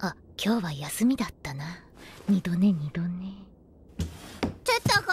あ今日は休みだったな二度寝二度寝ちょっと